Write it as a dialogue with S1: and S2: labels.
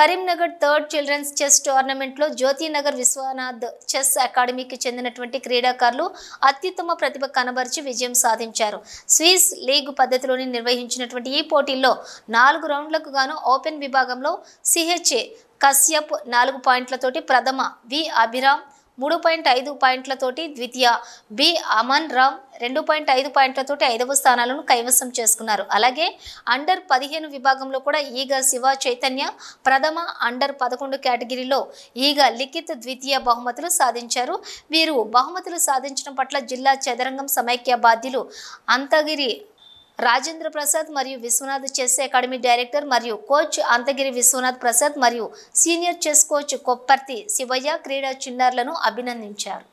S1: Karimnagar third children's chess టోర్నమెంట్లో Jyothinagar Vishwanath chess అకాడమీకి చెందినటువంటి క్రీడాకారులు అత్యుత్తమ ప్రతిభ కనబరిచి విజయం సాధించారు స్విస్ లీగ్ పద్ధతిలోని నిర్వహించినటువంటి ఈ పోటీల్లో నాలుగు రౌండ్లకు గాను ఓపెన్ విభాగంలో సిహెచ్ఏ కశ్యప్ నాలుగు పాయింట్లతోటి ప్రథమ వి అభిరామ్ మూడు పాయింట్ ఐదు పాయింట్లతోటి ద్వితీయ బి అమన్ రామ్ రెండు పాయింట్ ఐదు పాయింట్లతోటి ఐదవ స్థానాలను కైవసం చేసుకున్నారు అలాగే అండర్ పదిహేను విభాగంలో కూడా ఈగ శివ చైతన్య ప్రథమ అండర్ పదకొండు కేటగిరీలో ఈగ లిఖిత్ ద్వితీయ బహుమతులు సాధించారు వీరు బహుమతులు సాధించడం పట్ల జిల్లా చదరంగం సమైక్య బాధ్యులు అంతగిరి రాజేంద్ర ప్రసాద్ మరియు విశ్వనాథ్ చెస్ అకాడమీ డైరెక్టర్ మరియు కోచ్ అంతగిరి విశ్వనాథ్ ప్రసాద్ మరియు senior chess coach Kopparthi Shivaiah క్రీడా చిన్నారులను అభినందించారు